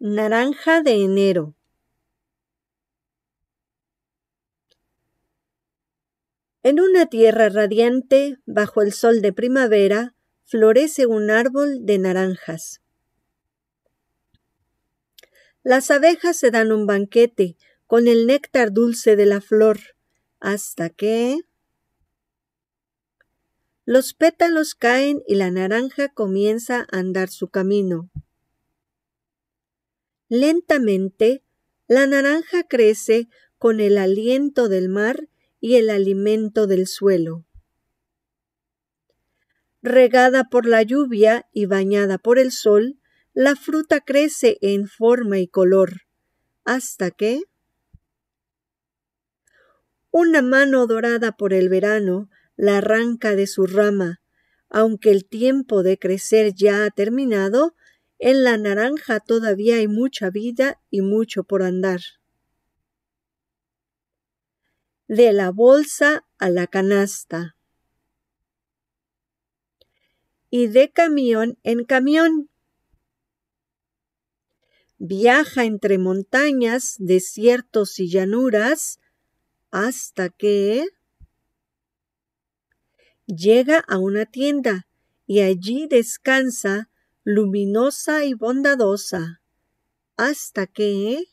Naranja de enero. En una tierra radiante, bajo el sol de primavera, florece un árbol de naranjas. Las abejas se dan un banquete con el néctar dulce de la flor, hasta que los pétalos caen y la naranja comienza a andar su camino. Lentamente, la naranja crece con el aliento del mar y el alimento del suelo. Regada por la lluvia y bañada por el sol, la fruta crece en forma y color, hasta que una mano dorada por el verano la arranca de su rama, aunque el tiempo de crecer ya ha terminado, en la naranja todavía hay mucha vida y mucho por andar. De la bolsa a la canasta. Y de camión en camión. Viaja entre montañas, desiertos y llanuras hasta que llega a una tienda y allí descansa luminosa y bondadosa, hasta que...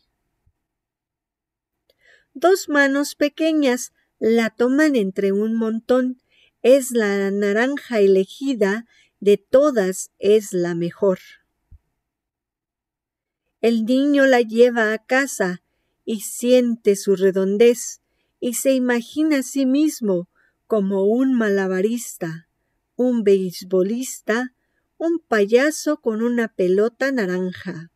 Dos manos pequeñas la toman entre un montón, es la naranja elegida, de todas es la mejor. El niño la lleva a casa y siente su redondez y se imagina a sí mismo como un malabarista, un beisbolista, un payaso con una pelota naranja.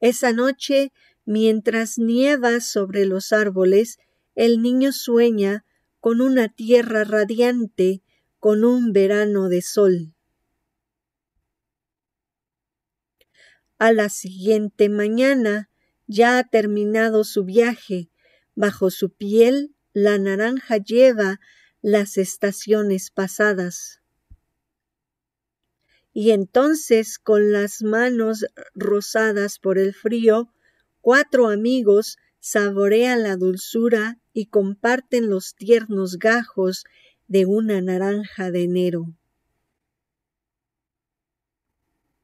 Esa noche, mientras nieva sobre los árboles, el niño sueña con una tierra radiante, con un verano de sol. A la siguiente mañana ya ha terminado su viaje. Bajo su piel la naranja lleva las estaciones pasadas y entonces con las manos rosadas por el frío, cuatro amigos saborean la dulzura y comparten los tiernos gajos de una naranja de enero.